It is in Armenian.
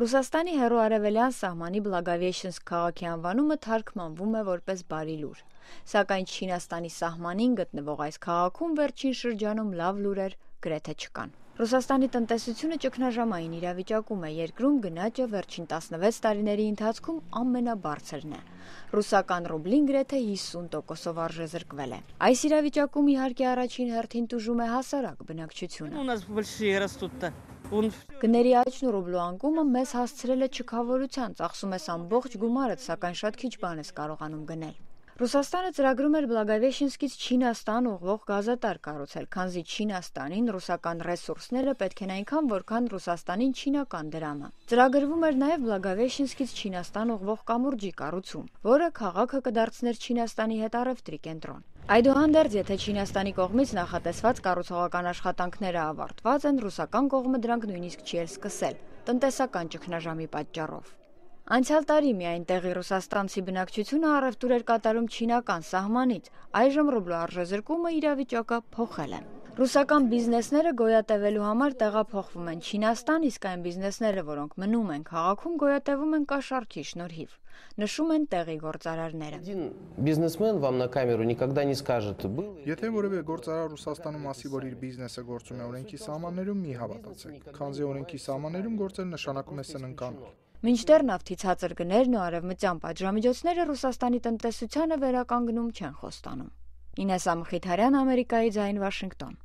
Ռուսաստանի հերոարևելյան սահմանի Բլագավեշենս քաղաքի անվանումը թարգմանվում է որպես Բարի լուր։ Սակայն Չինաստանի սահմանին գտնվող այս քաղաքում վերջին շրջանում լավ լուրեր գրեթե չկան։ Ռուսաստանի տնտեսությունը ճգնաժամային իրավիճակում է։ Երկրում գնաճը վերջին 16 տարիների ընթացքում ամենաբարձրն է։ Ռուսական ռուբլին գրեթե 50%-ով արժեզրկվել է։ Այս իրավիճակում իհարկե առաջին հերթին տուժում է հասարակ բնակչությունը։ Գների աճն ու ռուբլու անկումը մեզ հասցրել է չքավորության, ծախսում ես ամբողջ գումարդ, սակայն շատ քիչ բան ես կարողանում գնել։ Ռուսաստանը ծրագրում էր Բլագավեշինսկից Չինաստան ուղղող գազատար կառուցել, քանզի Չինաստանին ռուսական ռեսուրսները պետք են այնքան, որքան Ռուսաստանին չինական դրամը։ Ծրագրվում էր նաև Բլագավեշինսկից Չինաստան ուղղող կամուրջի կառուցում, որը քաղաքը կդարձներ Չինաստանի հետ առևտրի կենտրոն։ Այդուհանդերձ, եթե Չինաստանի կողմից նախատեսված կառուցողական աշխատանքները ավարտված են, ռուսական կողմը դրանք նույնիսկ չի էլ սկսել, տնտեսական ճգնաժամի պատճառով։ Անցյալ տարի միայն տեղի ռուսաստանցի բնակչությունը առևտուր էր կատարում չինական սահմանից, այժմ ռուբլու արժեզրկումը իրավիճակը փոխել է։ Ռուսական բիզնեսները գոյատևելու համար տեղափոխվում են Չինաստան, իսկ այն բիզնեսները, որոնք մնում են քաղաքում, գոյատևում են կաշառքի շնորհիվ, նշում են տեղի գործարարները։ Բիզնեսմեն вам на камеру никогда не скажет был. Եթե որևէ գործարար Ռուսաստանում ասի, որ իր բիզնեսը գործում է օրենքի սահմաններում, մի հավատացեք, քանզի օրենքի սահմաններում գործել նշանակում է սննկանալ։ Մինչդեռ նավթի ցածր գներն ու արևմտյան պատժամիջոցները Ռուսաստանի տնտեսությանը վերականգնում չեն խոստանում։ Ինես Ամխիթարյան, Ամերիկայի ձայն Վաշինգտոն։